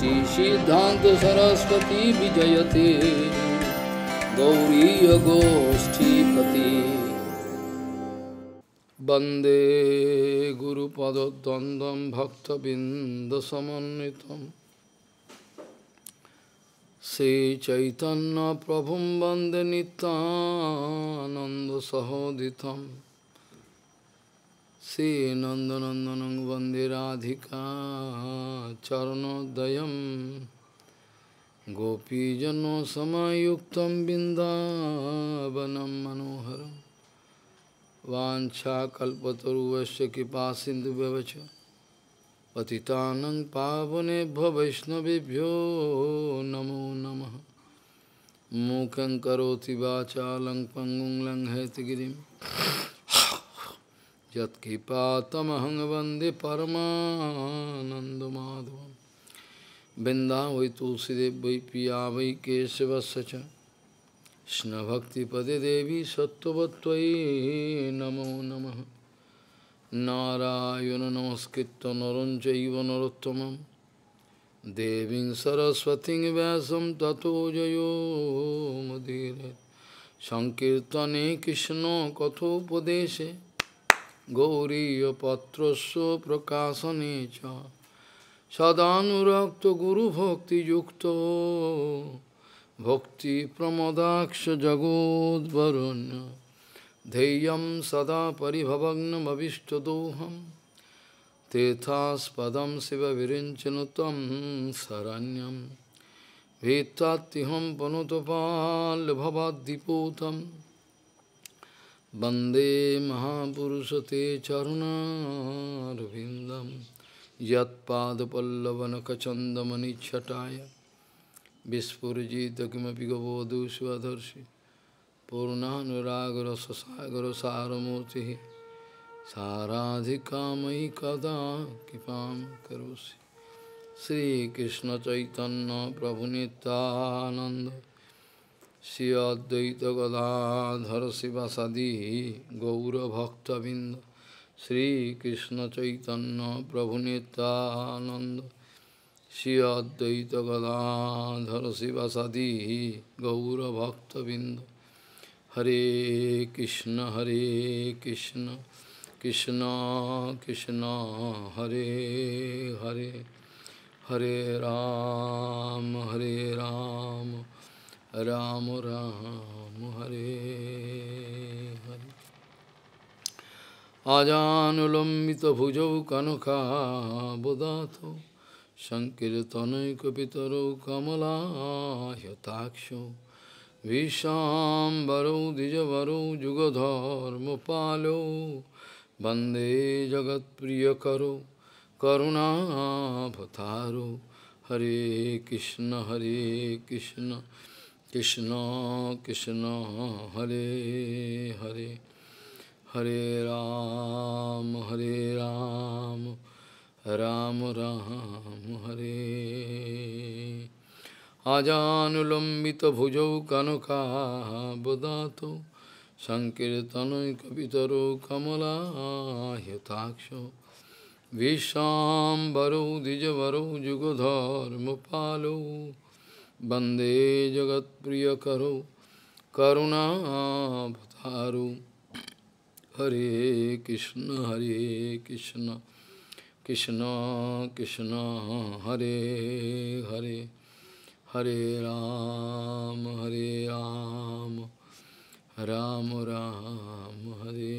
শ্রী সিদ্ধান্ত সরস্বতী বিজয়তে গৌরী গোষ্ঠীপতি বন্দে গুরুপদ্বন্দ্বম ভক্তবৃন্দসমন্বিতম শ্রীচৈতন্য প্রভু বন্দে নিতানন্দ সহোদিতম श्रीनन्दनन्दनं वन्दे राधिका चरणोदयं गोपीजनसमयुक्तं बिन्दावनं मनोहरं वाञ्छाकल्पतरुवश्य कृपासिन्धुव्यवच पतितानं पावनेभ्य वैष्णवेभ्यो नमो नमः मूकं करोति वाचालं पङ्गुं लङ्घयति गिरिम् यत्कृपातमहं वन्दे परमानन्दमाधवं बिन्दा वै तुलसीदेव वै पिया वै केशवस्य च कृष्णभक्तिपदे देवी सत्त्ववत्त्वयि नमो नमः नारायण नमस्कृत्य नरं चैव नरोत्तमं देवीं सरस्वतीं व्यासं ततो जयो मुदीर সংকীর্তনে কৃষ্ণ কথোপদেশে गौरीयपत्र प्रकाशने सदाक्त गुरुभक्ति भक्ति प्रमदाक्ष जगोदरुण्य धेय सदा पिभवनमीष्टदोहम तेस्पद शिव विरचन तम शरण्यम भीतात्तिहम पनुतपालभवादीपूतम तो Bande Mahapurusate Charuna Ravindam Yat Padapallavanakachandamani Chataya Vispurjita Kimapi Gavodu Svadarshi Purnanuragarasasagarasaramotihi Saradhikamai Kada Kipam Karosi Sri Krishna Chaitanya Prabhunita Ananda Sri Advaita Gadadhar Sivasadi Gaura Bhaktavinda Sri Krishna Chaitanya Prabhu Nityananda Sri Advaita Gadadhar Sivasadi Gaura Bhaktavinda Hare Krishna Hare Krishna Krishna Krishna Hare Hare Hare Ram Hare Ram, Hare Ram Ram Ram হরে হরে আজানুলম্বিত ভুজৌ কনকাবদাত সংকীর্তনৈকিতর কমলাহ্যতাক্ষ ভীষাম্বরৌ দ্বিজবরৌ যুগধর্ম পালৌ বন্দে জগৎপ্রিয়করো করুণাভতারো হরে কৃষ্ণ হরে Krishna Krishna Krishna Hare Hare Hare Ram Hare Ram Ram Ram Hare Ajanulambita bhujau Kanuka Bodhato Sankirtanai kapitaro kamala Visham Vishambaro dijavaro Jugodhar palo वंदे जगत वन्दे जगत्प्रियकरो करुणावतारो हरे कृष्ण हरे कृष्ण कृष्ण कृष्ण हरे हरे हरे राम हरे राम राम राम हरे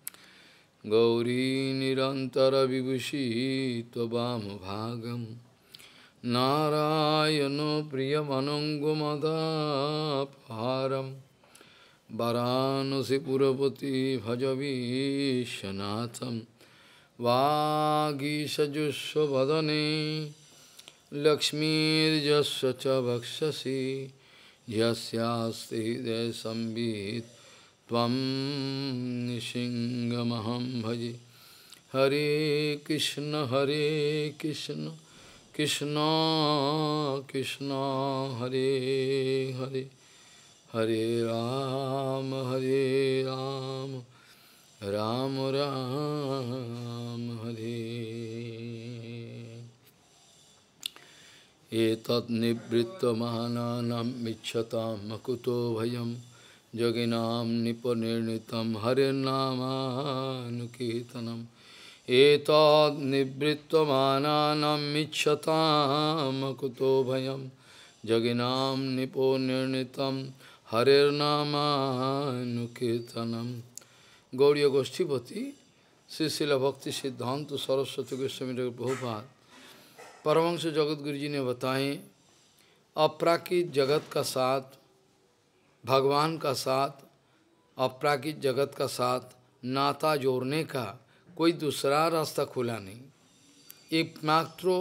गौरी विभूषी तवाम नारायणो नारायण वरानसि पुरपति भजवीशनाथं वागीषजुष्वदने लक्ष्मीर्जस्व च यस्ते हृदय हृदयसंवित् त्वं सिंहमहं भजे हरे कृष्ण हरे कृष्ण कृष्ण कृष्ण हरे हरे हरे राम हरे राम राम राम हरे एतत् निवृत्तमानानाम् इच्छतां मकुतो भयम् योगिनाम निपनिर्णितम हरिर्नामानुकीर्तनम एतद्निवृत्तमानानमिच्छतां कुतो भयं जगिनाम निपो निर्णितं हरिर्नामानुकीर्तनं गौड़ीय गोष्ठीपति श्री शिल भक्ति सिद्धांत सरस्वती गोस्वामी बहुपात परमंश जगत गुरु जी ने बताएं अप्राकृत जगत का साथ भगवान का साथ अपराकित जगत का साथ नाता जोड़ने का कोई दूसरा रास्ता खुला नहीं एकमात्र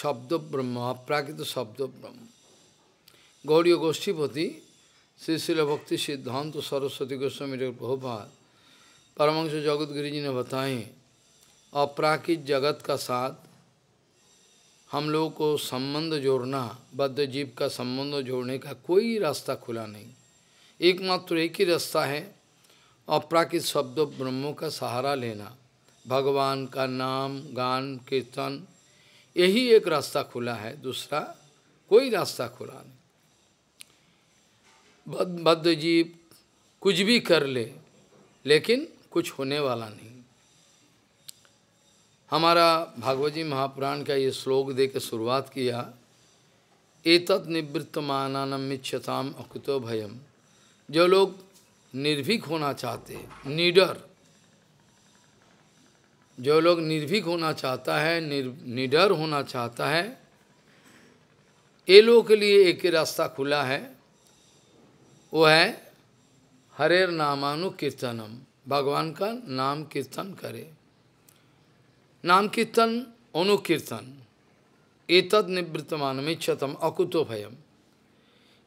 शब्द ब्रह्म अप्राकृत शब्द ब्रह्म गौरी गोष्ठीपति श्री शिल भक्ति सिद्धांत तो सरस्वती गोस्वामी भोपाल परमंश जगत गिरिजी ने बताए अपराकित जगत का साथ हम लोगों को संबंध जोड़ना बद्ध जीव का संबंध जोड़ने का कोई रास्ता खुला नहीं एकमात्र एक ही रास्ता है अपराकित शब्द ब्रह्मों का सहारा लेना भगवान का नाम गान कीर्तन यही एक रास्ता खुला है दूसरा कोई रास्ता खुला नहीं बद्ध जीव कुछ भी कर ले लेकिन कुछ होने वाला नहीं हमारा भागवत जी महापुराण का ये श्लोक दे के शुरुआत किया एतत् निवृत्तमानानम मिच्छताम अकुतो भयम जो लोग निर्भीक होना चाहते निडर जो लोग निर्भीक होना चाहता है निर, निडर होना चाहता है ये लोग के लिए एक ही रास्ता खुला है वो है हरेर नामानु कीर्तनम भगवान का नाम कीर्तन करें नाम कीर्तन अनुकीर्तन एतद निवृत्तमान इच्छतम अकुतो भयम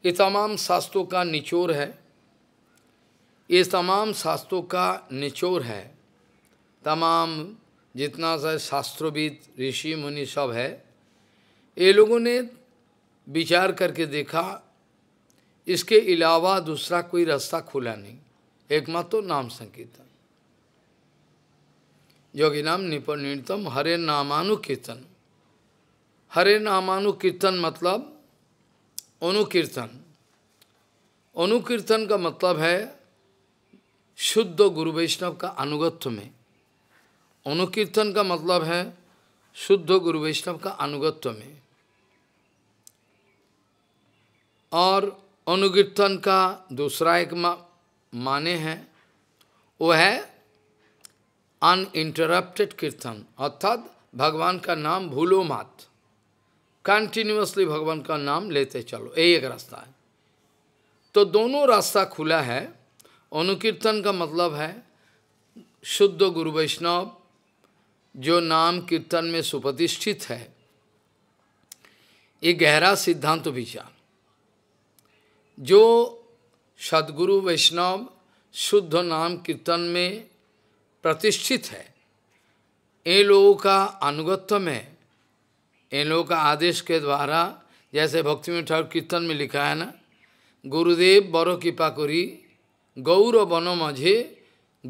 ये तमाम शास्त्रों का निचोर है ये तमाम शास्त्रों का निचोर है तमाम जितना सा शास्त्रोविद ऋषि मुनि सब है ये लोगों ने विचार करके देखा इसके अलावा दूसरा कोई रास्ता खुला नहीं एकमात्र तो नाम संकीर्तन योगिनाम निपनीतम हरे नामानुकीर्तन हरे नामानुकीर्तन मतलब अनुकीर्तन अनुकीर्तन का मतलब है शुद्ध गुरु वैष्णव का अनुगत्व में अनुकीर्तन का मतलब है शुद्ध गुरु वैष्णव का अनुगत्व में और अनुकीर्तन का दूसरा एक माने हैं वो है अनइंटरप्टेड कीर्तन अर्थात भगवान का नाम भूलो मत कंटिन्यूसली भगवान का नाम लेते चलो यही एक रास्ता है तो दोनों रास्ता खुला है अनुकीर्तन का मतलब है शुद्ध गुरु वैष्णव जो नाम कीर्तन में सुप्रतिष्ठित है ये गहरा सिद्धांत विचार जो सदगुरु वैष्णव शुद्ध नाम कीर्तन में प्रतिष्ठित है इन लोगों का अनुगत्व में इन लोगों का आदेश के द्वारा जैसे भक्ति में ठाकुर कीर्तन में लिखा है ना गुरुदेव बड़ो कृपा करी गौर बनो मझे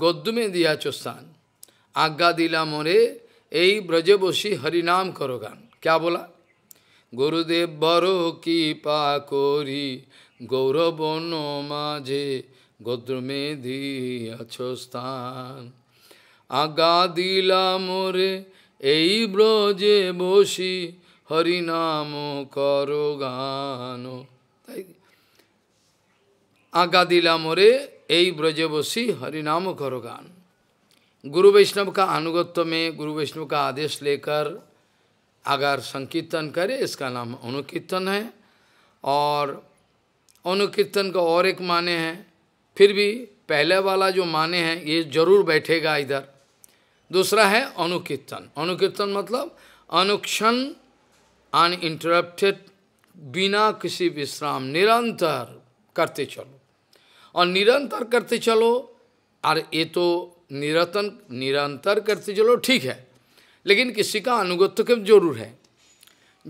गोद में दिया चुस्तान आज्ञा दिला मोरे यही ब्रज बोशी हरिनाम करो गान क्या बोला गुरुदेव बरो की पाकोरी गौरव बनो माझे गोद्र में दी अच्छो स्थान আজ্ঞা দিলা মোরে এই ব্রজে বসি হরিনাম করো গান আজ্ঞा दिला मोरे यही ब्रजवसी हरिनाम करो गान गुरु वैष्णव का अनुगत्व में गुरु वैष्णव का आदेश लेकर अगर संकीर्तन करे इसका नाम अनुकीर्तन है और अनुकीर्तन का और एक माने हैं फिर भी पहले वाला जो माने हैं ये जरूर बैठेगा इधर दूसरा है अनुकीर्तन अनुकीर्तन मतलब अनुक्षण अन इंटरप्टेड बिना किसी विश्राम निरंतर करते चलो और निरंतर करते चलो और ये तो निरतन निरंतर करते चलो ठीक है लेकिन किसी का अनुगत्य के जरूर है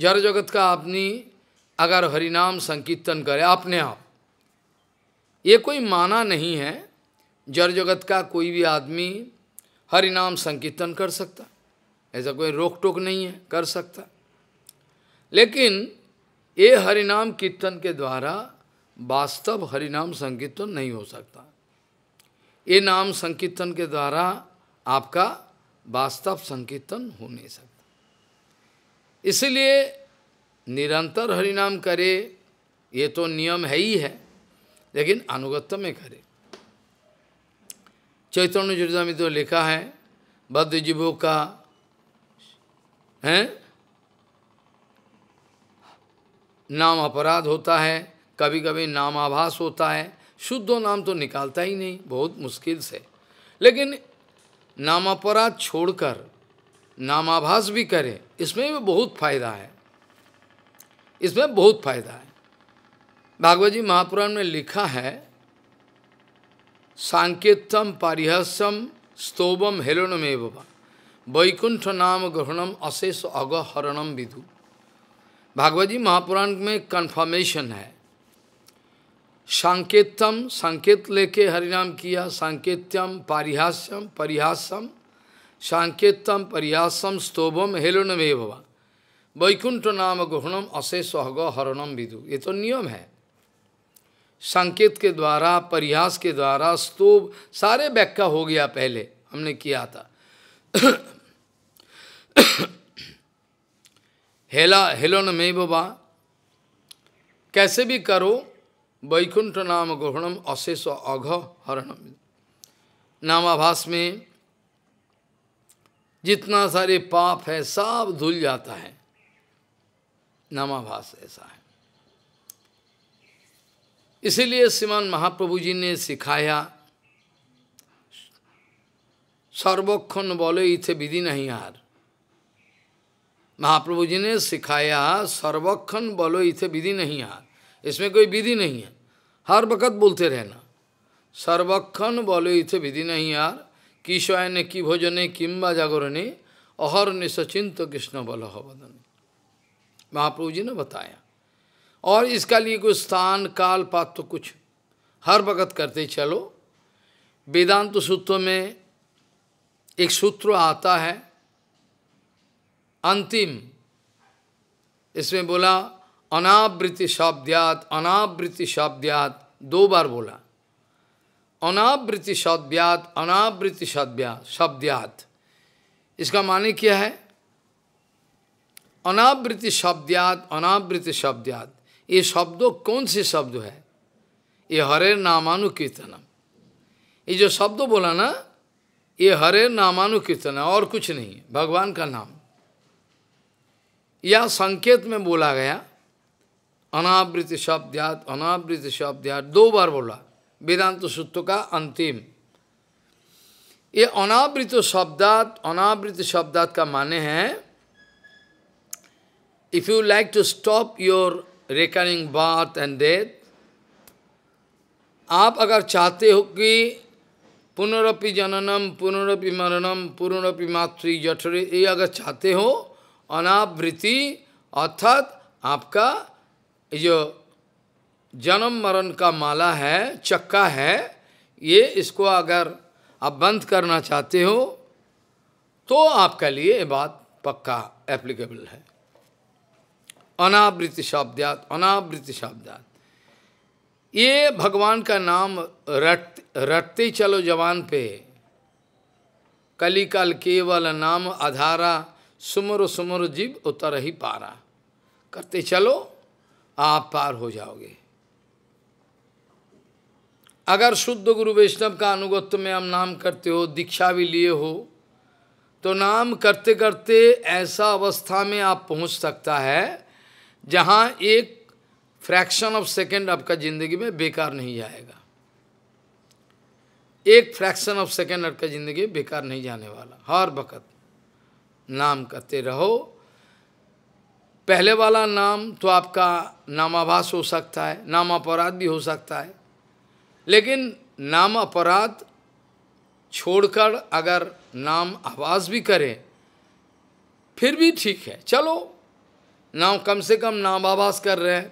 जड़ जगत का आपनी अगर हरिनाम संकीर्तन करे अपने आप ये कोई माना नहीं है जड़ जगत का कोई भी आदमी हरि नाम संकीर्तन कर सकता ऐसा कोई रोक टोक नहीं है कर सकता लेकिन ये हरिनाम कीर्तन के द्वारा वास्तव हरिनाम संकीर्तन नहीं हो सकता ये नाम संकीर्तन के द्वारा आपका वास्तव संकीर्तन हो नहीं सकता इसलिए निरंतर हरिनाम करे ये तो नियम है ही है लेकिन अनुगत्य में करे चैतन्य चरिता में तो लिखा है बद्ध जीवों का है नाम अपराध होता है कभी कभी नाम आभास होता है शुद्ध नाम तो निकालता ही नहीं बहुत मुश्किल से लेकिन नाम अपराध छोड़कर नामाभास भी करें इसमें भी बहुत फायदा है इसमें बहुत फायदा है भागवत जी महापुराण में लिखा है सांकेतम पारिहस्यम स्तोभम हेलनम एवं वैकुंठ नाम ग्रहणम अशेष अगहरणम विधु भागवत जी महापुराण में कन्फर्मेशन है सांकेतम संकेत लेके हरिनाम किया सांकेत्यम पारिहास्यम परिहास्यम सांकेतम परिहास्यम स्तोभम हेलनम एवं वैकुंठ नाम ग्रहणम अशेष अगहरणम विदु विधु ये तो नियम है संकेत के द्वारा प्रयास के द्वारा स्तूप सारे व्याख्या हो गया पहले हमने किया था हेला हेलो मे बबा कैसे भी करो वैकुंठ नाम ग्रहणम अशेष अघ हरणम नामाभास में जितना सारे पाप है सब धुल जाता है नामाभास ऐसा है इसीलिए श्रीमान महाप्रभु जी ने सिखाया सर्वक्षण बोले इथे विधि नहीं हार महाप्रभु जी ने सिखाया सर्वक्षण बोलो इथे विधि नहीं हार इसमें कोई विधि नहीं है हर वक़्त बोलते रहना सर्वक्षण बोलो इथे विधि नहीं हार की किशयने की भोजने किम्बा जागरणे अहर निश्चिंत कृष्ण बल हवदन महाप्रभु जी ने बताया और इसका लिए कोई स्थान काल पात तो कुछ हर वक्त करते चलो वेदांत सूत्र में एक सूत्र आता है अंतिम इसमें बोला अनावृत्ति शब्द्यात अनावृत्ति शब्द्यात दो बार बोला अनावृत्ति शब्द्यात अनावृत्ति शब्द्या शब्द्यात इसका माने क्या है अनावृत्ति शब्द्यात अनावृत्ति शब्द्यात ये शब्द कौन से शब्द है ये हरे नामानुकीर्तन ये जो शब्द बोला ना ये हरे नामानुकीर्तन है और कुछ नहीं भगवान का नाम यह संकेत में बोला गया अनावृत शब्दात अनावृत शब्दात दो बार बोला वेदांत सूत्र का अंतिम ये अनावृत शब्दात अनावृत शब्दात का माने हैं if you like to stop your recurring birth and death आप अगर चाहते हो कि पुनरपि जननम पुनरपि मरणम पुनरपि मातृ जठर ये अगर चाहते हो अनावृत्ति अर्थात आपका जो जन्म मरण का माला है चक्का है ये इसको अगर आप बंद करना चाहते हो तो आपके लिए ये बात पक्का एप्लीकेबल है अनावृत्ति शब्दात अनावृत्ति शब्दात ये भगवान का नाम रट रटते चलो जवान पे कलिकल केवल नाम आधारा सुमर सुमर जीव उतर ही पारा करते चलो आप पार हो जाओगे अगर शुद्ध गुरु वैष्णव का अनुगत्य में हम नाम करते हो दीक्षा भी लिए हो तो नाम करते करते ऐसा अवस्था में आप पहुंच सकता है जहाँ एक फ्रैक्शन ऑफ सेकेंड आपका जिंदगी में बेकार नहीं जाएगा एक फ्रैक्शन ऑफ सेकेंड आपका जिंदगी बेकार नहीं जाने वाला हर वक्त नाम करते रहो पहले वाला नाम तो आपका नामाभास हो सकता है नाम अपराध भी हो सकता है लेकिन नाम अपराध छोड़कर अगर नाम आवाज भी करें फिर भी ठीक है चलो नाम कम से कम नाम आवास कर रहे हैं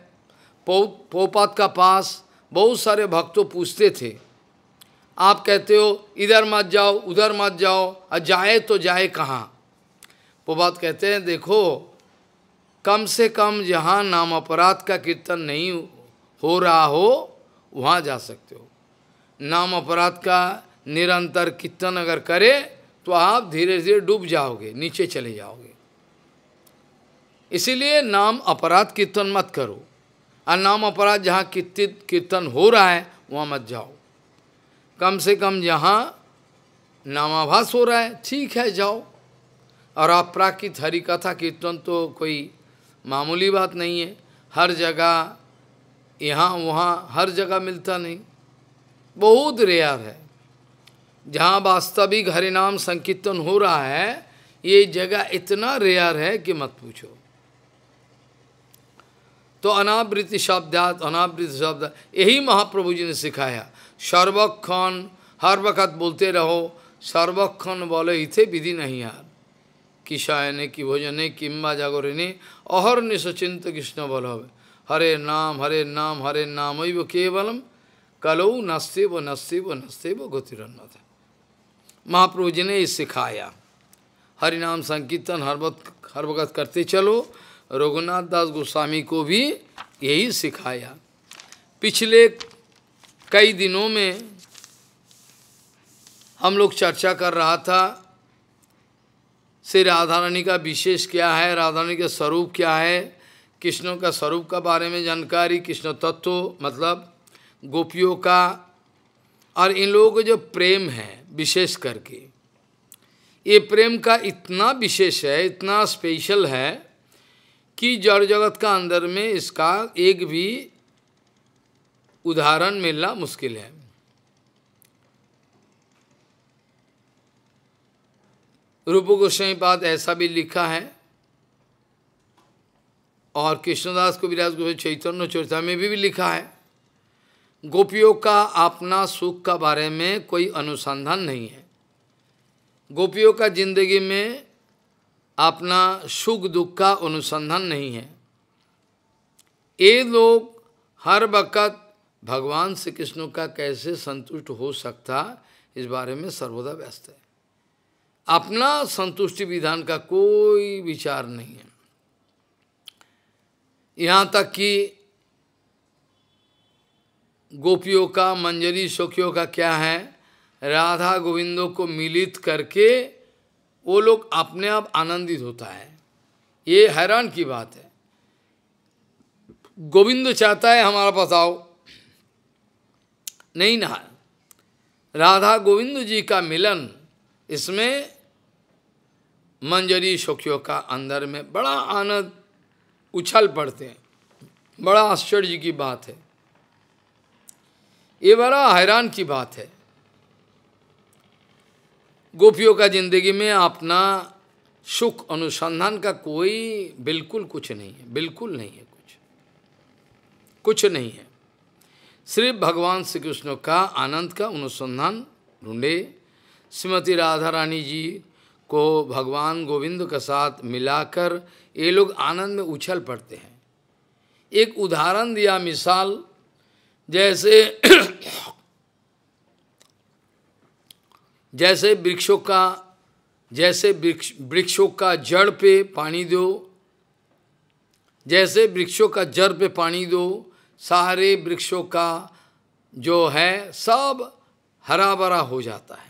पोपात का पास बहुत सारे भक्तों पूछते थे आप कहते हो इधर मत जाओ उधर मत जाओ और जाए तो जाए कहाँ पोपात कहते हैं देखो कम से कम जहाँ नाम अपराध का कीर्तन नहीं हो रहा हो वहाँ जा सकते हो नाम अपराध का निरंतर कीर्तन अगर करे तो आप धीरे धीरे डूब जाओगे नीचे चले जाओगे इसीलिए नाम अपराध कीर्तन मत करो और नाम अपराध जहाँ कीर्तित कीर्तन हो रहा है वहाँ मत जाओ कम से कम जहाँ नामाभास हो रहा है ठीक है जाओ और अपराकित हरिकथा कथा कीर्तन तो कोई मामूली बात नहीं है हर जगह यहाँ वहाँ हर जगह मिलता नहीं बहुत रेयर है जहाँ वास्तविक हरिनाम संकीर्तन हो रहा है ये जगह इतना रेयर है कि मत पूछो तो अनावृत्ति शब्दात अनावृत्ति शब्द यही महाप्रभु जी ने सिखाया सर्वक्षण हर वक्त बोलते रहो सर्वक्षण बोले इथे विधि नहीं यार किसायने की भोजने किम्बा जागरणे अहर निश्चिंत कृष्ण बल हरे नाम हरे नाम हरे नाम केवलम कलऊ नस्ते वो नस्ते वो नस्ते व गतिरन्नत महाप्रभु जी ने ये सिखाया हरिनाम नाम संकीर्तन हर वक्त हर वक्त करते चलो रघुनाथ दास गोस्वामी को भी यही सिखाया पिछले कई दिनों में हम लोग चर्चा कर रहा था से राधा रानी का विशेष क्या है राधा रानी का स्वरूप क्या है कृष्णों का स्वरूप का बारे में जानकारी कृष्ण तत्व मतलब गोपियों का और इन लोगों का जो प्रेम है विशेष करके ये प्रेम का इतना विशेष है इतना स्पेशल है कि जड़ जगत का अंदर में इसका एक भी उदाहरण मिलना मुश्किल है रूप गोस्वाई पाद ऐसा भी लिखा है और कृष्णदास को विराज गोस्वाई चैतन्य चौथा में भी, भी लिखा है गोपियों का अपना सुख का बारे में कोई अनुसंधान नहीं है गोपियों का जिंदगी में अपना सुख दुख का अनुसंधान नहीं है ये लोग हर वक़्त भगवान श्री कृष्ण का कैसे संतुष्ट हो सकता इस बारे में सर्वदा व्यस्त है अपना संतुष्टि विधान का कोई विचार नहीं है यहाँ तक कि गोपियों का मंजरी सखियों का क्या है राधा गोविंदों को मिलित करके वो लोग अपने आप आनंदित होता है ये हैरान की बात है गोविंद चाहता है हमारा पास आओ नहीं ना राधा गोविंद जी का मिलन इसमें मंजरी शोकियों का अंदर में बड़ा आनंद उछल पड़ते हैं बड़ा आश्चर्य की बात है ये बड़ा हैरान की बात है गोपियों का जिंदगी में अपना सुख अनुसंधान का कोई बिल्कुल कुछ नहीं है बिल्कुल नहीं है कुछ कुछ नहीं है सिर्फ भगवान श्री कृष्ण का आनंद का अनुसंधान ढूंढे श्रीमती राधा रानी जी को भगवान गोविंद के साथ मिलाकर ये लोग आनंद में उछल पड़ते हैं एक उदाहरण दिया मिसाल जैसे जैसे वृक्षों का जैसे वृक्षों का जड़ पे पानी दो जैसे वृक्षों का जड़ पे पानी दो सारे वृक्षों का जो है सब हरा भरा हो जाता है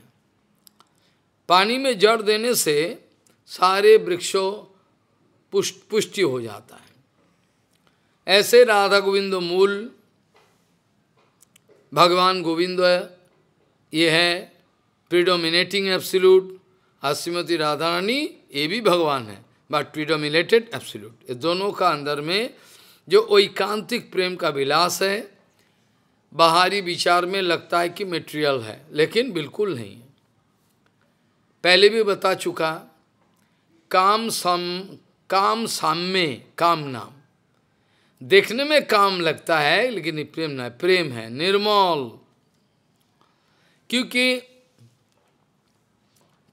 पानी में जड़ देने से सारे वृक्षों पुष्ट पुष्टि हो जाता है ऐसे राधा गोविंद मूल भगवान गोविंद ये है प्रिडोमिनेटिंग absolute, और श्रीमती राधारानी ये भी भगवान है बट प्रीडोमिनेटेड एब्सोल्यूट ये दोनों का अंदर में जो ओकांतिक प्रेम का विलास है बाहरी विचार में लगता है कि मेटेरियल है लेकिन बिल्कुल नहीं है पहले भी बता चुका काम सम काम साम्य काम नाम देखने में काम लगता है लेकिन प्रेम ना है प्रेम है निर्मल क्योंकि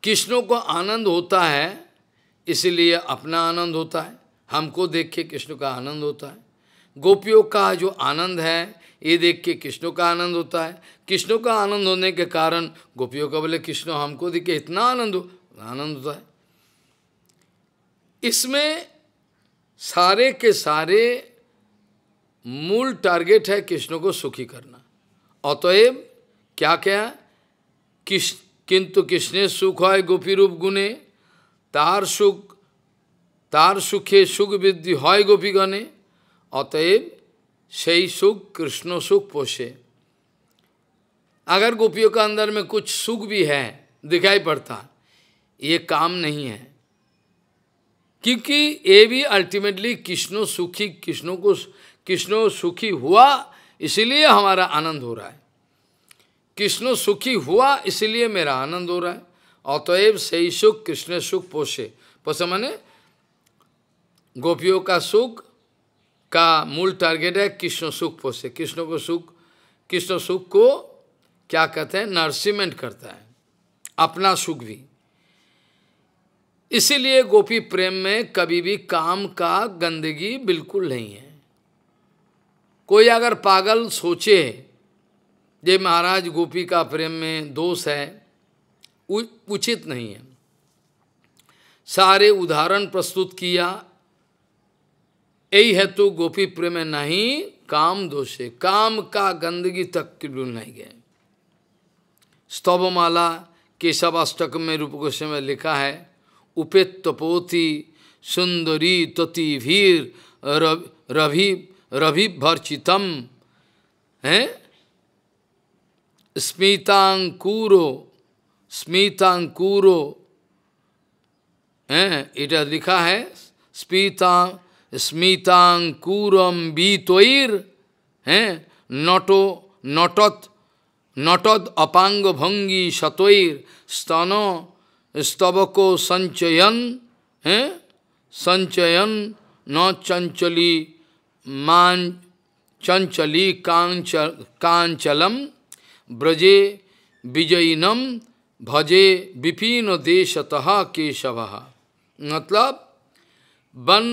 कृष्णों को आनंद होता है इसलिए अपना आनंद होता है हमको देख के कृष्ण का आनंद होता है गोपियों का जो आनंद है ये देख के कृष्णों का आनंद होता है कृष्णों का आनंद होने के कारण गोपियों का बोले कृष्ण हमको देख के इतना आनंद हो आनंद होता है इसमें सारे के सारे मूल टारगेट है कृष्ण को सुखी करना अतएव तो क्या क्या कृष्ण किंतु कृष्ण सुख है गोपी रूप गुणे तार सुख तार सुखे सुख है गोपीगणे अतएव से ही सुख कृष्ण सुख पोषे अगर गोपियों के अंदर में कुछ सुख भी है दिखाई पड़ता ये काम नहीं है क्योंकि ये भी अल्टीमेटली कृष्णो सुखी कृष्णों को कृष्णो सुखी हुआ इसलिए हमारा आनंद हो रहा है कृष्ण सुखी हुआ इसलिए मेरा आनंद हो रहा है अतएव सही सुख कृष्ण सुख पोषे पोषे माने गोपियों का सुख का मूल टारगेट है कृष्ण सुख पोषे कृष्ण को सुख कृष्ण सुख को क्या कहते हैं नर्सिमेंट करता है अपना सुख भी इसीलिए गोपी प्रेम में कभी भी काम का गंदगी बिल्कुल नहीं है कोई अगर पागल सोचे ये महाराज गोपी का प्रेम में दोष है उचित नहीं है सारे उदाहरण प्रस्तुत किया यही है तो गोपी प्रेम नहीं काम दोषे काम का गंदगी तक डूल नहीं गए स्तवमाला केशवाष्टक में रूप गोस्वामी में लिखा है उपेत तपोती सुंदरी भीर रवि रवि भर्चितम हैं स्मितांकुरो स्मितांकुरो इटा लिखा है स्मिता स्मितांकुरम बीतोईर हैं नटो नटत नटद अपांग भंगी शतोईर स्तन स्तवको संचयन हैं संचयन न चंचली मान चंचली कांच कांचलम ब्रजे विजयिनम भजे विपिन देशतः केशव मतलब वन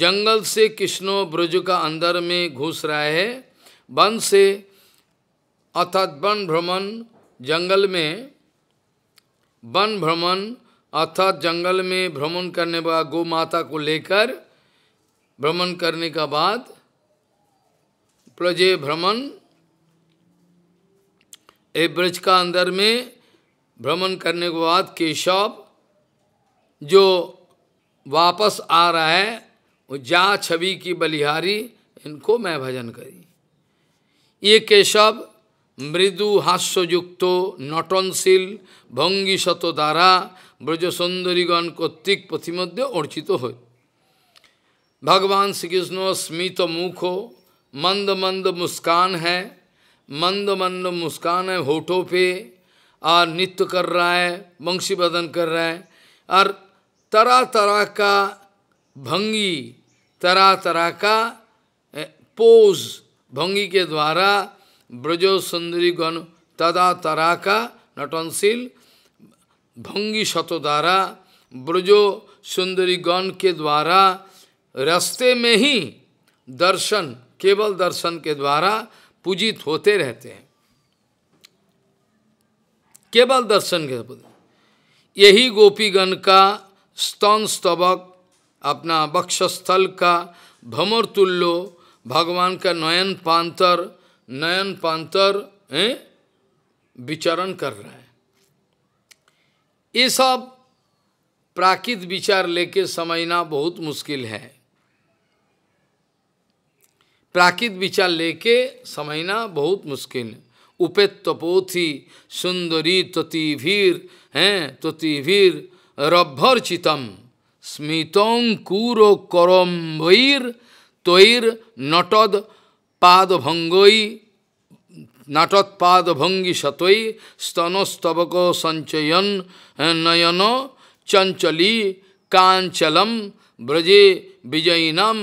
जंगल से कृष्णो ब्रज का अंदर में घुस रहा है वन से अर्थात वन भ्रमण जंगल में वन भ्रमण अर्थात जंगल में भ्रमण करने वाला गो माता को लेकर भ्रमण करने का बाद प्रजे भ्रमण ए ब्रज का अंदर में भ्रमण करने के बाद केशव जो वापस आ रहा है वो जा छवि की बलिहारी इनको मैं भजन करी ये केशव मृदु हास्ययुक्तो नटनशील भंगी शत दारा ब्रज सुंदरीगण कौतिक पथिमध्य अर्चित हो भगवान श्री कृष्ण स्मित मुखो मंद मंद मुस्कान है मंद मंद मुस्कान है होठों पे और नृत्य कर रहा है वंशी बदन कर रहा है और तरह तरह का भंगी तरह तरह का पोज भंगी के द्वारा ब्रजो सुंदरी गण तदा तरह का नटनशील भंगी द्वारा ब्रजो सुंदरी गण के द्वारा रास्ते में ही दर्शन केवल दर्शन के द्वारा पूजित होते रहते हैं केवल दर्शन के यही गोपीगण का स्तन स्तवक अपना वक्षस्थल का भ्रमर तुल्लो भगवान का नयन पांतर नयन पांतर विचरण कर रहे हैं ये सब प्राकृत विचार लेके समझना बहुत मुश्किल है प्राकृत विचार लेके समझना बहुत मुश्किल है उपेत तपोथी सुंदरी ततिभीर हैं ततिभीर रभर चितम स्मितोंकूर करम्बईर तोईर नटद पादभंगई नाटत्पादभंगी शतई स्तनोस्तवक संचयन नयन चंचली कांचलम ब्रजे विजयीनम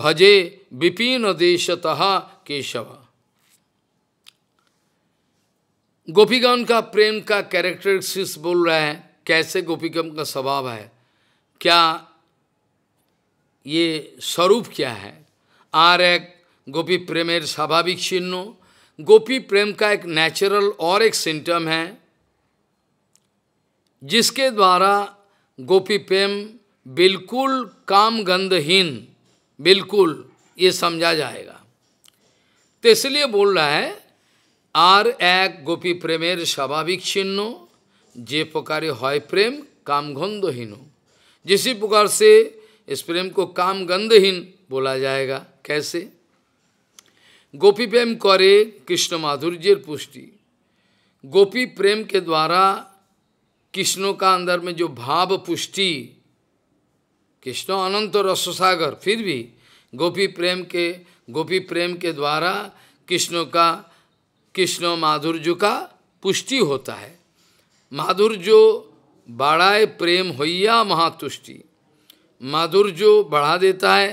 भजे विपिन देशतः केशव गोपीगण का प्रेम का कैरेक्टरिस्टिक्स बोल रहे हैं कैसे गोपीगण का स्वभाव है क्या ये स्वरूप क्या है आर एक गोपी प्रेमेर स्वाभाविक चिन्ह गोपी प्रेम का एक नेचुरल और एक सिम्टम है जिसके द्वारा गोपी प्रेम बिल्कुल काम गंधहीन बिल्कुल ये समझा जाएगा तो इसलिए बोल रहा है आर गोपी प्रेमेर स्वाभाविक প্রেমের जे प्रकार যে प्रेम হয় প্রেম हो जिसी प्रकार से इस प्रेम को काम गंधहीन बोला जाएगा कैसे गोपी प्रेम करे कृष्ण माधुर्य पुष्टि गोपी प्रेम के द्वारा कृष्णों का अंदर में जो भाव पुष्टि कृष्ण अनंत रससागर फिर भी गोपी प्रेम के गोपी प्रेम के द्वारा कृष्ण का कृष्ण माधुर्य का पुष्टि होता है माधुर्य बढ़ाए प्रेम होइया महातुष्टि माधुर्य बढ़ा देता है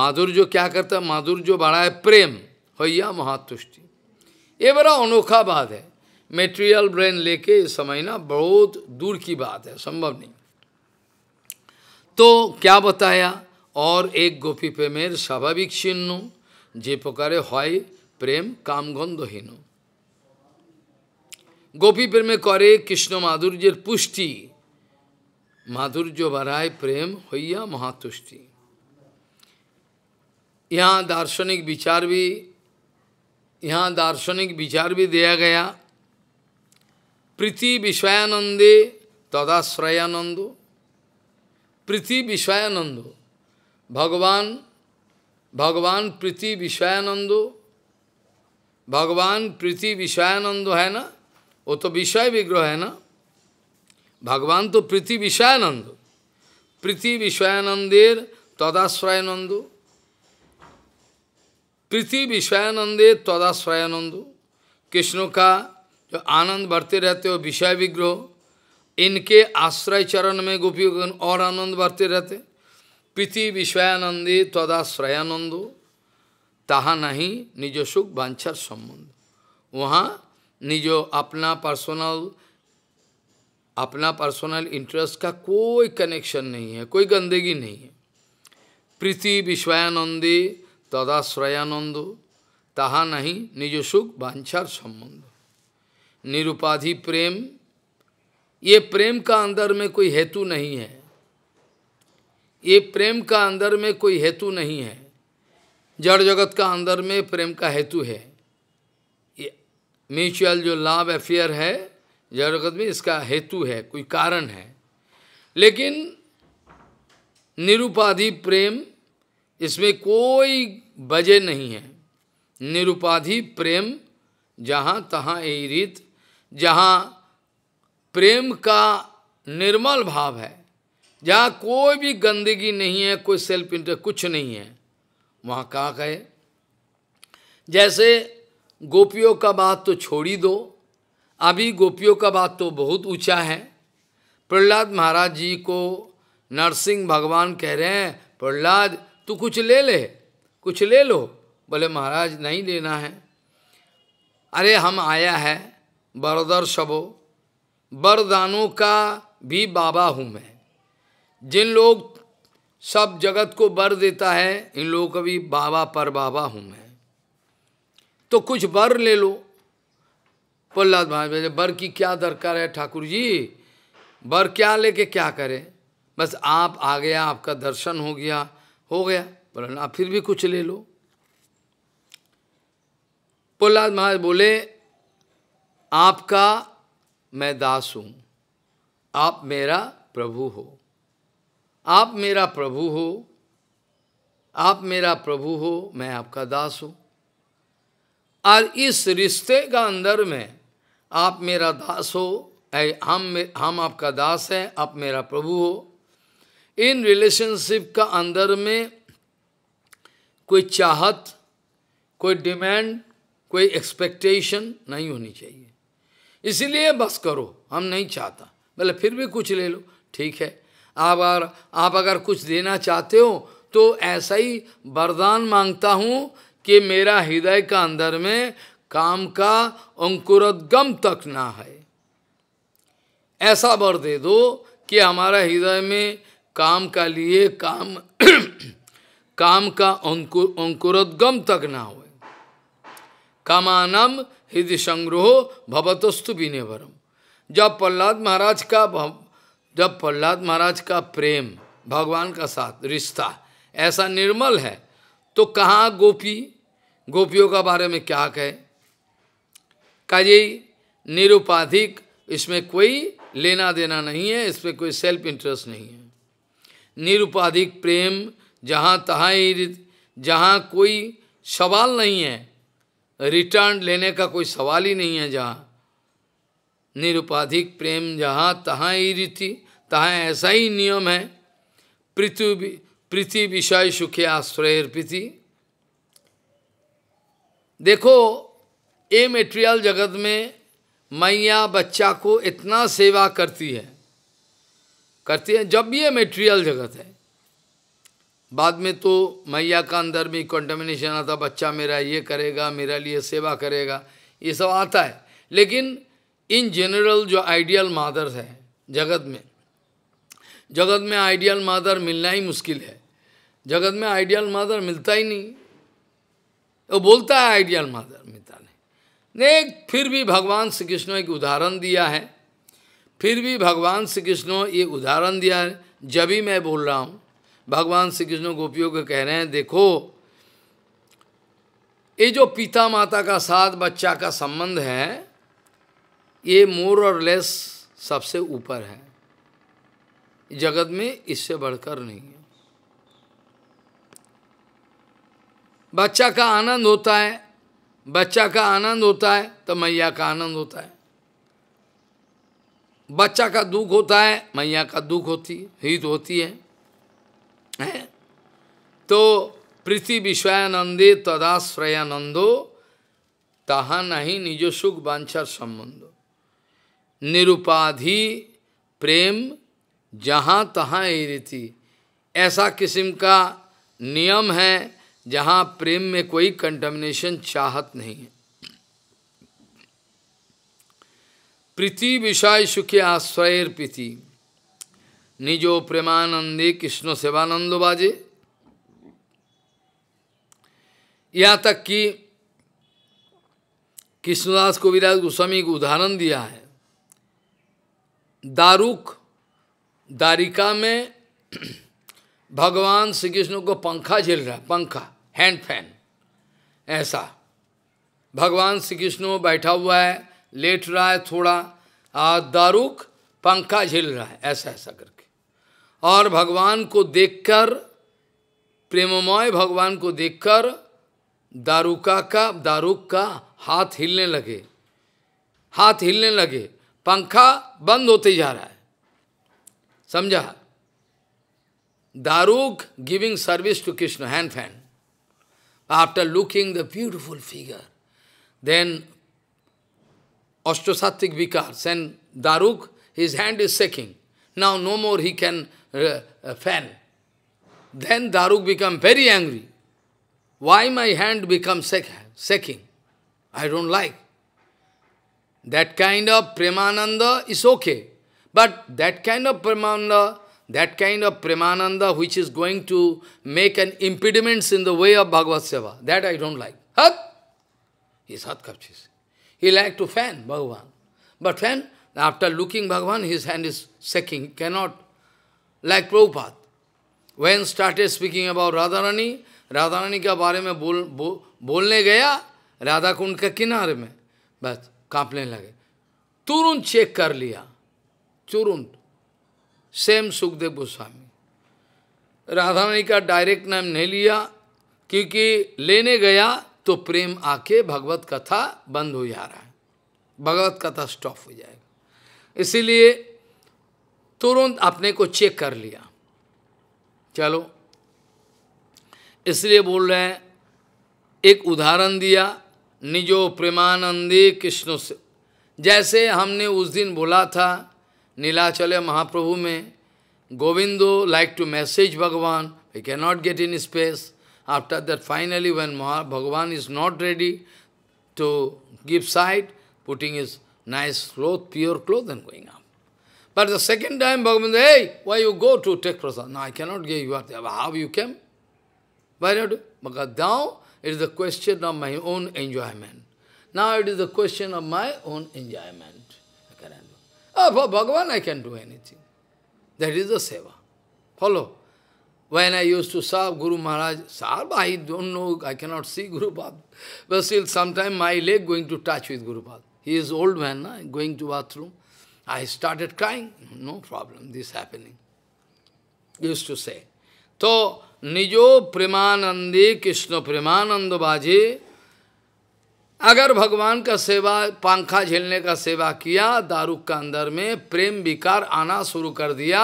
माधुर्य क्या करता है माधुर्य बढ़ाए प्रेम होइया महातुष्टि ये बड़ा अनोखा बात है मेटेरियल ब्रेन लेके समझना बहुत दूर की बात है संभव नहीं तो क्या बताया और एक गोपी प्रेमेर स्वाभाविक চিহ্ন যে প্রকারে হয় প্রেম কামগন্ধহীন গোপী প্রেমে করে কৃষ্ণ पुष्टि পুষ্টি মাধুর্য বাড়ায় প্রেম হইয়া মহাতুষ্টি यहाँ दार्शनिक विचार भी यहाँ दार्शनिक विचार भी दिया गया प्रीति विषयानंदे तदाश्रयानंद प्रीति विषयानंद भगवान भगवान प्रीति Vishwayanando, भगवान प्रीति Vishwayanando है ना वो तो विषय विग्रह है ना भगवान तो प्रीति विषयानंद प्रीति विषयानंदेर तदाश्रयानंद प्रीति विषयानंदे तदाश्रयानंद कृष्ण का जो आनंद बढ़ते रहते हो विषय विग्रह इनके आश्रय चरण में गोपियों और आनंद बढ़ते रहते प्रीति विश्वानंदे तदाश्रयानंदो तहा नहीं निज सुख वांछर संबंध वहाँ निजो अपना पर्सनल अपना पर्सनल इंटरेस्ट का कोई कनेक्शन नहीं है कोई गंदगी नहीं है प्रीति विश्वानंदे तदाश्रयानंदो तहा नहीं निज सुख बांछर संबंध निरुपाधि प्रेम ये प्रेम का अंदर में कोई हेतु नहीं है ये प्रेम का अंदर में कोई हेतु नहीं है जड़ जगत का अंदर में प्रेम का हेतु है ये म्यूचुअल जो लाभ अफेयर है जड़ जगत में इसका हेतु है कोई कारण है लेकिन निरुपाधि प्रेम इसमें कोई वजह नहीं है निरुपाधि प्रेम जहाँ तहाँ यही रीत जहाँ प्रेम का निर्मल भाव है जहाँ कोई भी गंदगी नहीं है कोई सेल्फ इंटर कुछ नहीं है वहाँ कहा कहे जैसे गोपियों का बात तो छोड़ी दो अभी गोपियों का बात तो बहुत ऊंचा है प्रहलाद महाराज जी को नरसिंह भगवान कह रहे हैं प्रहलाद तू कुछ ले ले कुछ ले लो बोले महाराज नहीं लेना है अरे हम आया है बरदर शबो बरदानों का भी बाबा हूँ मैं जिन लोग सब जगत को बर देता है इन लोगों का भी बाबा पर बाबा हूँ मैं तो कुछ बर ले लो प्रहलाद महाराज बर की क्या दरकार है ठाकुर जी बर क्या लेके क्या करें बस आप आ गया आपका दर्शन हो गया हो गया बोला फिर भी कुछ ले लो प्रहलाद महाराज बोले आपका मैं दास हूँ आप मेरा प्रभु हो आप मेरा प्रभु हो आप मेरा प्रभु हो मैं आपका दास हूँ और इस रिश्ते का अंदर में आप मेरा दास हो हम हम आपका दास हैं आप मेरा प्रभु हो इन रिलेशनशिप का अंदर में कोई चाहत कोई डिमांड कोई एक्सपेक्टेशन नहीं होनी चाहिए इसीलिए बस करो हम नहीं चाहता बोले फिर भी कुछ ले लो ठीक है आप अगर आप अगर कुछ देना चाहते हो तो ऐसा ही वरदान मांगता हूँ कि मेरा हृदय का अंदर में काम का अंकुरोदगम तक ना है ऐसा वर दे दो कि हमारा हृदय में काम का लिए काम काम का अंकुर तक ना हो कामानम हृदय संग्रह भवतस्तु विनेवरम जब प्रहलाद महाराज का जब प्रहलाद महाराज का प्रेम भगवान का साथ रिश्ता ऐसा निर्मल है तो कहाँ गोपी गोपियों का बारे में क्या कहे काजई निरुपाधिक इसमें कोई लेना देना नहीं है इसमें कोई सेल्फ इंटरेस्ट नहीं है निरुपाधिक प्रेम जहाँ तहाँ ही जहाँ कोई सवाल नहीं है रिटर्न लेने का कोई सवाल ही नहीं है जहाँ निरुपाधिक प्रेम जहाँ तहाँ ही रीति तहाँ ऐसा ही नियम है पृथ्वी प्रीति विषय सुखे आश्रय प्रीति देखो ये मेटेरियल जगत में मैया बच्चा को इतना सेवा करती है करती है जब ये मेटेरियल जगत है बाद में तो मैया का अंदर में कॉन्टेमिनेशन आता बच्चा मेरा ये करेगा मेरा लिए सेवा करेगा ये सब आता है लेकिन इन जनरल जो आइडियल मादर है जगत में जगत में आइडियल मादर मिलना ही मुश्किल है जगत में आइडियल मादर मिलता ही नहीं वो बोलता है आइडियल मादर मिलता नहीं देख फिर भी भगवान श्री कृष्ण एक उदाहरण दिया है फिर भी भगवान श्री कृष्ण ये उदाहरण दिया है जब ही मैं बोल रहा हूँ भगवान श्री कृष्ण गोपियों को कह रहे हैं देखो ये जो पिता माता का साथ बच्चा का संबंध है ये मोर और लेस सबसे ऊपर है जगत में इससे बढ़कर नहीं है बच्चा का आनंद होता है बच्चा का आनंद होता है तो मैया का आनंद होता है बच्चा का दुख होता है मैया का दुख होती है हित होती है, है? तो प्रीति विश्वानंदे तदाश्रयानंदो तहा नहीं निजो सुख बांछर संबंधो निरुपाधि प्रेम जहाँ तहाँ ए रीति ऐसा किस्म का नियम है जहाँ प्रेम में कोई कंटमिनेशन चाहत नहीं है प्रीति विषय सुखी आश्रय प्रीति निजो प्रेमानंदे कृष्ण सेवानंद बाजे यहाँ तक कि कृष्णदास को विराज गोस्वामी को उदाहरण दिया है दारुक दारिका में भगवान श्री कृष्ण को पंखा झेल रहा पंखा हैंड फैन ऐसा भगवान श्री कृष्ण बैठा हुआ है लेट रहा है थोड़ा और दारुक पंखा झेल रहा है ऐसा ऐसा करके और भगवान को देखकर प्रेममय भगवान को देखकर दारुका का दारुक का हाथ हिलने लगे हाथ हिलने लगे पंखा बंद होते जा रहा है समझा Daruka giving service to Krishna hand fan after looking the beautiful figure then ऑस्ट्रोसात्विक विकार सेन Daruka his hand is shaking now no more he can fan then Daruka become very angry why my hand become shaking I don't like That kind of Premananda is okay. But that kind of Premananda, that kind of Premananda which is going to make an impediments in the way of Bhagavad Seva, that I don't like. Hat! He's Hat Kapchis. He like to fan Bhagavan. But fan, after looking Bhagavan, his hand is shaking, cannot, like Prabhupada. When started speaking about Radharani, Radharani रानी के बारे में बोल बो, बोलने गया राधा कुंड के किनारे में बस कांपने लगे तुरंत चेक कर लिया तुरंत सेम सुखदेव गोस्वामी राधा रानी का डायरेक्ट नाम नहीं लिया क्योंकि लेने गया तो प्रेम आके भगवत कथा बंद हो जा रहा है भगवत कथा स्टॉप हो जाएगा इसीलिए तुरंत अपने को चेक कर लिया चलो इसलिए बोल रहे हैं एक उदाहरण दिया निजो प्रेमानंदी कृष्ण से जैसे हमने उस दिन बोला था नीलाचले महाप्रभु में गोविंदो लाइक टू मैसेज भगवान I can not get in space after that finally when भगवान is not ready to give side putting is nice cloth pure cloth and going out but the second time भगवान hey why you go to take prasad ना I cannot gave you are how you came why not मगर दाओ It is a question of my own enjoyment. Now it is a question of my own enjoyment. Oh, for Bhagavan I can do anything. That is the seva. Follow. When I used to serve Guru Maharaj, serve, I don't know, I cannot see Guru Pad. But still, sometime my leg going to touch with Guru Pad. He is old man, na? going to bathroom. I started crying. No problem, this happening. Used to say. So, निजो प्रेमानंदे कृष्ण प्रेमानंद बाजे अगर भगवान का सेवा पंखा झेलने का सेवा किया दारुक का अंदर में प्रेम विकार आना शुरू कर दिया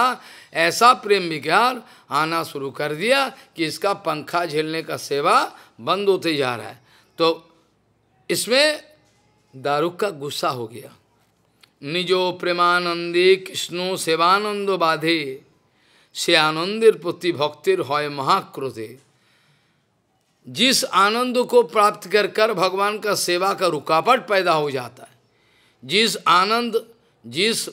ऐसा प्रेम विकार आना शुरू कर दिया कि इसका पंखा झेलने का सेवा बंद होते जा रहा है तो इसमें दारुक का गुस्सा हो गया निजो प्रेमानंदे कृष्णो सेवानंदो बाधे से আনন্দের प्रति भक्तिर হয় महाक्रोधे जिस आनंद को प्राप्त कर कर भगवान का सेवा का रुकावट पैदा हो जाता है जिस आनंद जिस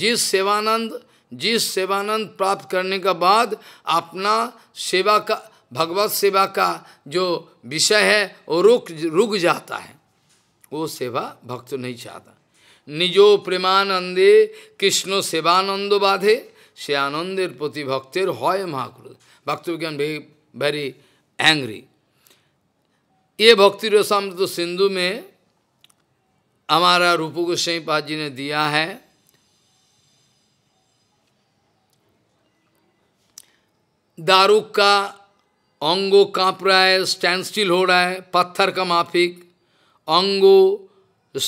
जिस सेवानंद जिस सेवानंद प्राप्त करने के बाद अपना सेवा का भगवत सेवा का जो विषय है वो रुक रुक जाता है वो सेवा भक्त नहीं चाहता निजो प्रेमानंदे कृष्ण सेवानंद बाधे সে আনন্দের প্রতি ভক্তের হয় মহাক্রোধ ভক্ত বিজ্ঞান ভেরি অ্যাংরি ये भक्ति रसाम तो सिंधु में हमारा रूप गोस्वाई पाद जी ने दिया है दारूक का अंगो कांप रहा है स्टैंड स्टिल हो रहा है पत्थर का माफिक अंगो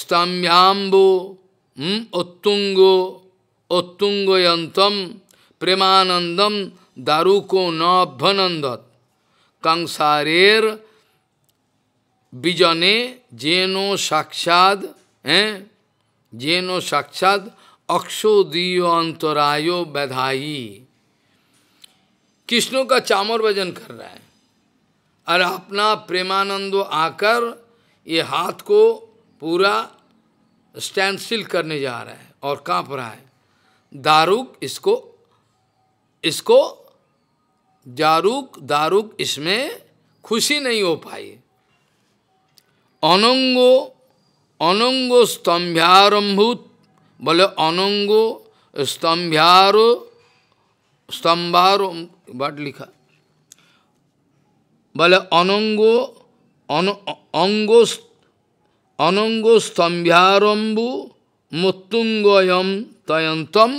स्तम्भाम्बो उत्तुंगो उत्तुंगयंतम प्रेमानंदम दारुको नभनंदत कंसारेर बिजने जेनो साक्षाद है जेनो साक्षाद अक्षोदीय अंतरायो बधाई कृष्णों का चामर वजन कर रहा है और अपना प्रेमानंद आकर ये हाथ को पूरा स्टैंड स्टिल करने जा रहा है और कांप रहा है दारुक इसको इसको जारुक दारुक इसमें खुशी नहीं हो पाई अनंगो अनंगो स्तंभारंभूत बोले अनंगो स्तंभारो स्तंभारो बट लिखा बोले अनंगो अन अंगो अनंगो स्तंभारंभू मुत्तुंगयम तयंतम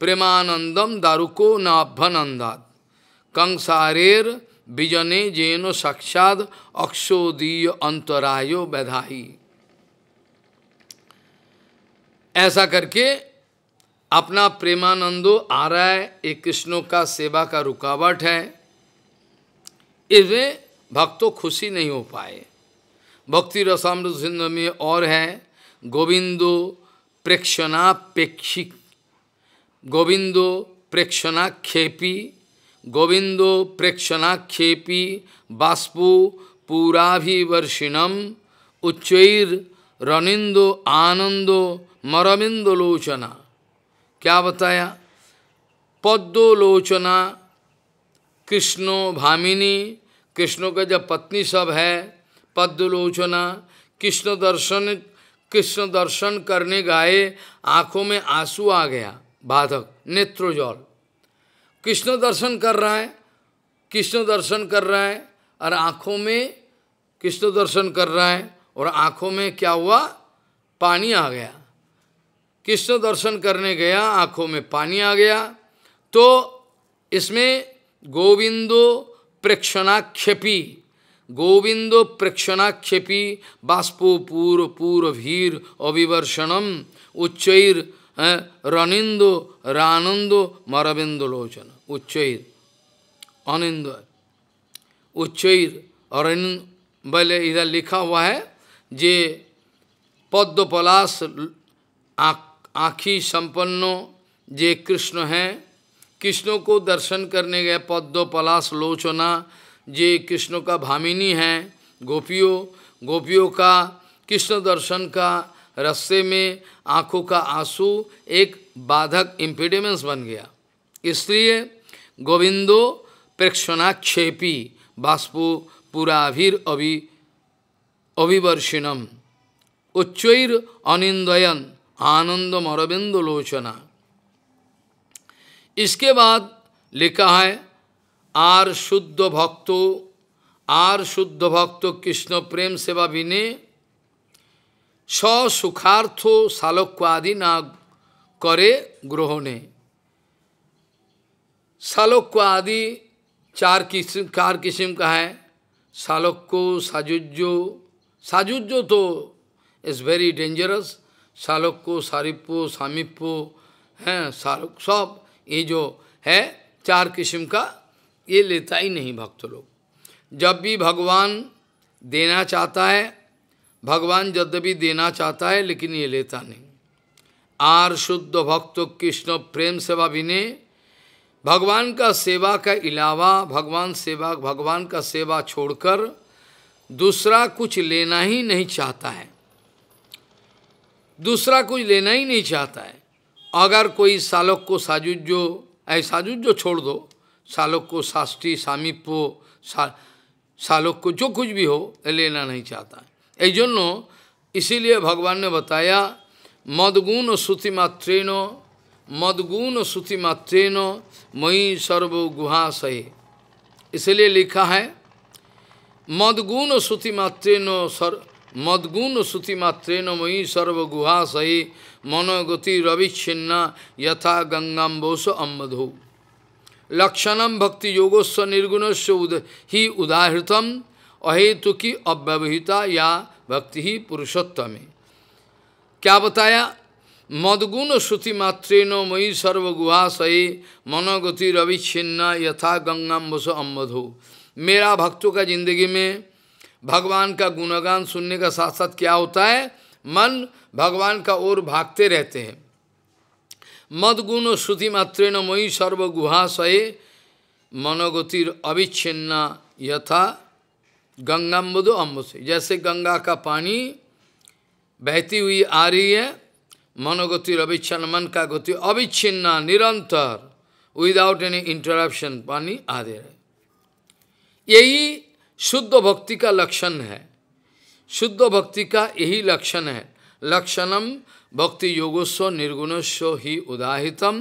प्रेमानंदम दारुको नाभनंदात कंसारेर विजने जेनो साक्षात अक्षोदीय अंतरायो बधाई ऐसा करके अपना प्रेमानंदो आ रहा है ये कृष्णों का सेवा का रुकावट है इसमें भक्तों खुशी नहीं हो पाए भक्ति रसामृत सिंध में और है गोविंदो प्रेक्षणा प्रेक्षिक गोविंदो प्रेक्षणाक्षेपी गोविंदो प्रेक्षणाक्षेपी बाष्पु पूराभिवर्षिणम उच्चैर रनिंदो आनंदो मरमिंदो लोचना क्या बताया पद्दो लोचना कृष्णो भामिनी कृष्णों का जब पत्नी सब है लोचना कृष्ण दर्शन कृष्ण दर्शन करने गए आंखों में आंसू आ गया बाधक नेत्रोजल कृष्ण दर्शन कर रहा है कृष्ण दर्शन कर रहा है और आंखों में कृष्ण दर्शन कर रहा है और आंखों में क्या हुआ पानी आ गया कृष्ण दर्शन करने गया आंखों में पानी आ गया तो इसमें गोविंदो प्रेक्षणाक्षेपी गोविंद प्रेक्षणाक्षेपी बाष्पो पूर्व पूर्वीर अभिवर्षणम उच्चर रनिंदो रानंदो लोचन उच्चैर अनिंद उच्चैर बोले इधर लिखा हुआ है जे पद्म पलाश आँखी संपन्नो जे कृष्ण हैं कृष्ण को दर्शन करने गए पद्म पलाश लोचना ये कृष्ण का भामिनी है गोपियों गोपियों का कृष्ण दर्शन का रस्ते में आंखों का आंसू एक बाधक इम्पिडिमेंस बन गया इसलिए गोविंदो प्रेक्षणाक्षेपी बाष्पु पुराभिर अभि अभिवर्षिणम उच्चर अनिंदयन आनंद अरविंद लोचना इसके बाद लिखा है আর শুদ্ধ ভক্ত আর শুদ্ধ ভক্ত কৃষ্ণ প্রেম সেবা বিনে सुखार्थ শালক্য आदि ना করে গ্রহণে शालोक्य आदि चार किस्म चार किस्म का है शालोक्यो साजुज्यो साजुज्यो तो इज वेरी डेंजरस शालोक्यो सारिप्पो सामिप्पो हैं शालोक सब ये जो है चार किस्म का ये लेता ही नहीं भक्त लोग जब भी भगवान देना चाहता है भगवान भी देना चाहता है लेकिन ये लेता नहीं आर शुद्ध भक्त कृष्ण प्रेम सेवा विनय भगवान का सेवा का अलावा भगवान सेवा भगवान का सेवा छोड़कर दूसरा कुछ लेना ही नहीं चाहता है दूसरा कुछ लेना ही नहीं चाहता है अगर कोई सालक को साजुज जो ऐ जो छोड़ दो सालोक्य शास्त्री सामीप्य सा, को जो कुछ भी हो लेना नहीं चाहता है यही इसीलिए भगवान ने बताया मदगुण श्रुति मात्रेण मदगुण श्रुति मात्रेण मई सर्व गुहा सहे इसलिए लिखा है मदगुण श्रुति मात्रेण सर मदगुण श्रुति मात्रेण मयी सर्वगुहा सहे मनोगति रविच्छिन्ना यथा गंगाम्बोस अम्बधू लक्षणम भक्ति योगोस्व निर्गुणस्व उद ही उदाहृतम अहेतु की अव्यवहिता या भक्ति ही पुरुषोत्तम क्या बताया मदगुण श्रुति मात्रेन मयि सर्वगुहा सही मनोगति रविच्छिन्न यथा गंगा बस अम्बधो मेरा भक्तों का जिंदगी में भगवान का गुणगान सुनने का साथ साथ क्या होता है मन भगवान का ओर भागते रहते हैं मदगुण श्रुति मात्रेण मयि सर्वगुहाशये मनोगतिर अविच्छिन्ना यथा गंगाम्बुदो अम्बुसे जैसे गंगा का पानी बहती हुई आ रही है मनोगतिर अविच्छिन्न मन का गति अविच्छिन्ना निरंतर विदाउट एनी इंटरप्शन पानी आ दे रहे यही शुद्ध भक्ति का लक्षण है शुद्ध भक्ति का यही लक्षण है लक्षणम भक्ति योगस्व निर्गुणस्व ही उदाहितम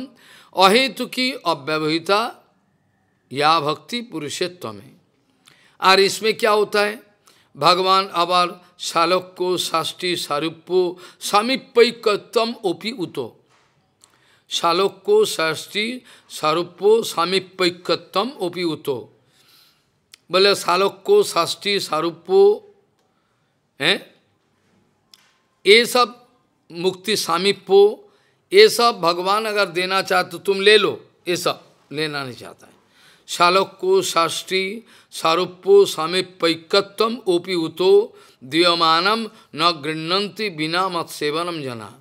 अहेतुकी अव्यवहिता या भक्ति पुरुषत्व में और इसमें क्या होता है भगवान अबार शालक्य साष्टी सारूप्य सामीपैकतम ओपि उतो शालक्यो साष्टी सारूप्य सामीपैकतम ओपि उतो बोले शालक्यो साष्टी सारूप्य हैं ये सब मुक्ति सामीपो ये सब भगवान अगर देना चाहते तो तुम ले लो ये सब लेना नहीं चाहता है शालोक्को शास्त्री सारूप्यो सामीपैकत्वम ओपी उतो दीयमानम न गृहती बिना मत सेवनम जना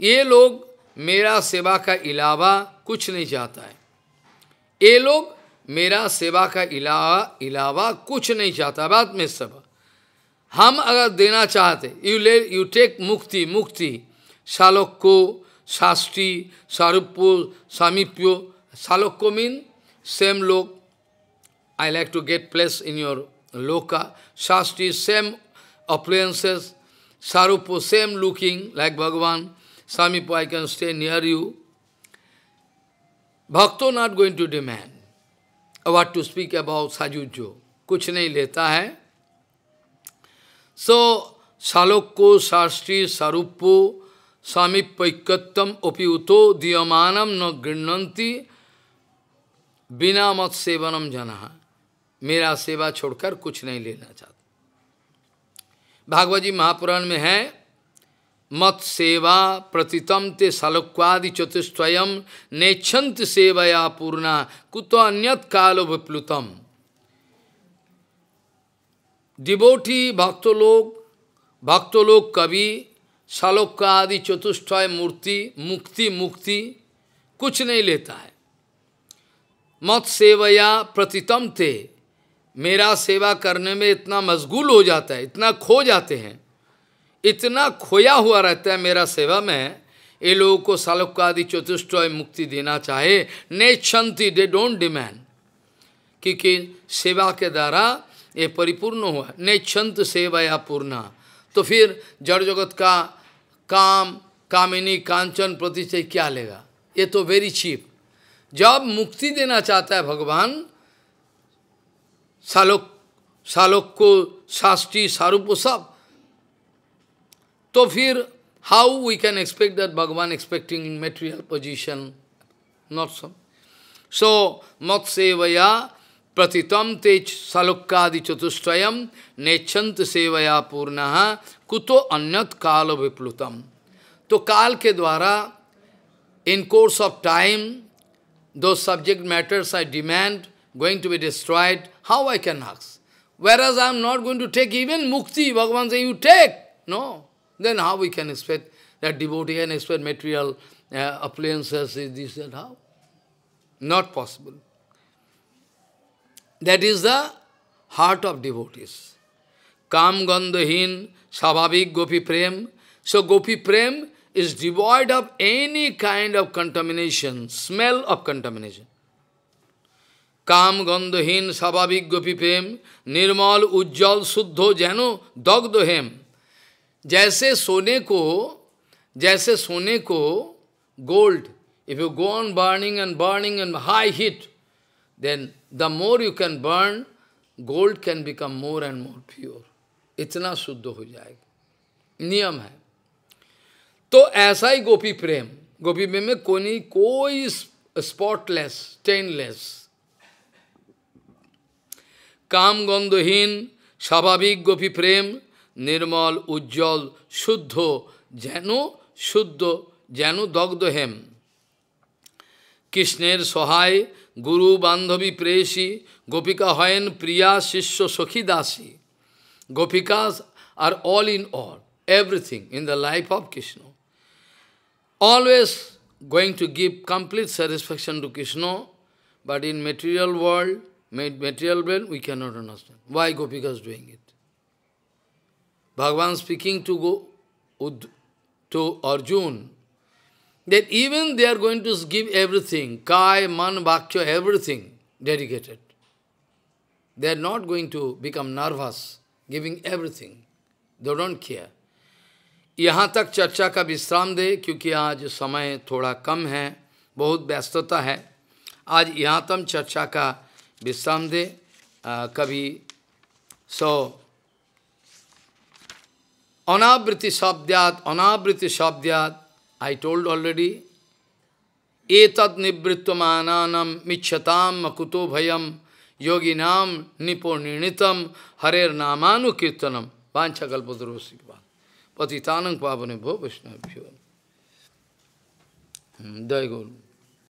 ये लोग मेरा सेवा का इलावा कुछ नहीं चाहता है ये लोग मेरा सेवा का इलावा इलावा कुछ नहीं चाहता बात में सब हम अगर देना चाहते यू ले यू टेक मुक्ति मुक्ति शालोक्यो शास्त्री सारूप्यो सामीप्यो शालोक्यो मीन सेम लोक I like to get place in your loka. Shasti, same appliances. Sarupo, same looking like Bhagavan. Samipo, I can stay near you. Bhakto not going to demand what to speak about Sajujo. कुछ नहीं लेता है. So, Salokko, Sastri, Saruppo, Samipaikattam, Opiuto, Diyamanam, na Grinnanti, Bina mat sevanam janaha. मेरा सेवा छोड़कर कुछ नहीं लेना चाहता भागवत जी महापुराण में है मत सेवा प्रतितम ते सलक्वादि चतुष्टयम नेक्षंत सेवया पूर्णा कुतो अन्यत कालो विप्लुतम डिबोटी भक्तलोक भक्तोलोक कवि शालोक का आदि चतुष्टय मूर्ति मुक्ति मुक्ति कुछ नहीं लेता है मत सेवया प्रतितम थे मेरा सेवा करने में इतना मशगूल हो जाता है इतना खो जाते हैं इतना खोया हुआ रहता है मेरा सेवा में ये लोगों को सालोक का आदि चतुष्टय मुक्ति देना चाहे ने क्षंति दे डोंट डिमैंड क्योंकि सेवा के द्वारा ये परिपूर्ण हुआ नेक्षंत सेवाया पूर्णा तो फिर जड़ जगत का काम कामिनी कांचन प्रतिचय क्या लेगा ये तो वेरी चीप जब मुक्ति देना चाहता है भगवान सालोक सालोक को साष्टी सारूप सब तो फिर how how we can expect that Bhagavan expecting material position, not so So, matsevaya प्रतितम तेज सलुक्कादि चतुष्टयम नेच्छंत सेवया पूर्ण कुतो अन्यत काल विप्लुतम तो काल के द्वारा in course of time do subject matters I demand going to be destroyed how I can hucks where as I am not going to take even मुक्ति भगवान से you take no then how we can expect that devotee can expect material appliances this and how not possible That is the heart of devotees. Kam Gandhine Savavik Gopi Prem. So Gopi Prem is devoid of any kind of contamination, smell of contamination. Kam Gandhine Savavik Gopi Prem, Nirmal Ujjal Suddho Jano Dagdohem. जैसे सोने को जैसे सोने को gold, if you go on burning and burning and high heat, then The more you can burn, gold can become more and more pure. इतना शुद्ध हो जाएगा नियम है तो ऐसा ही गोपी प्रेम गोपी प्रेम में कोई कोई स्पॉटलेस स्टेनलेस काम गंधहीन স্বাভাবিক গোপী প্রেম নির্মল উজ্জ্বল শুদ্ধ যেন শুদ্ধ যেন দগ্ধ হেম কৃষ্ণের সহায় গুরু বান্ধবী প্রেয়সী গোপিকা হয়েন প্রিয়া শিষ্য সখী দাসী gopikas are all in all everything in the life of Krishna always going to give complete satisfaction to Krishna, but in material world, material brain, we cannot understand. Why Gopika is doing it? Bhagavan speaking to, Go, to Arjun, that even they are going to give everything, kai, man, bhakya, everything dedicated. They are not going to become nervous, giving everything. They don't care. यहाँ तक चर्चा का विश्राम दे क्योंकि आज समय थोड़ा कम है बहुत व्यस्तता है आज यहाँ तक चर्चा का विश्राम दे आ, कभी सो अनावृत्ति शब्द्यात अनावृत्ति शब्द्यात I told already, etat nibrittamananam michyatam makuto bhayam yoginam niponinitam harer namanu kirtanam vancha kalpadrosi patitanang pavane bho vishnavyo. Dai Golu.